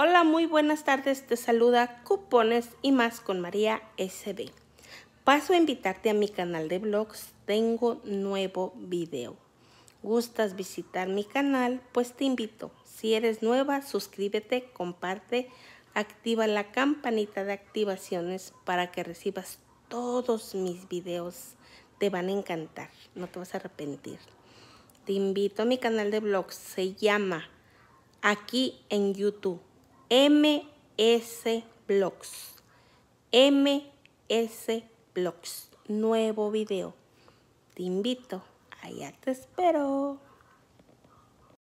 Hola, muy buenas tardes. Te saluda Cupones y más con María SB. Paso a invitarte a mi canal de blogs. Tengo nuevo video. ¿Gustas visitar mi canal? Pues te invito. Si eres nueva, suscríbete, comparte, activa la campanita de activaciones para que recibas todos mis videos. Te van a encantar, no te vas a arrepentir. Te invito a mi canal de blogs. Se llama Aquí en YouTube MS Blogs. MS Blogs. Nuevo video. Te invito. Allá te espero.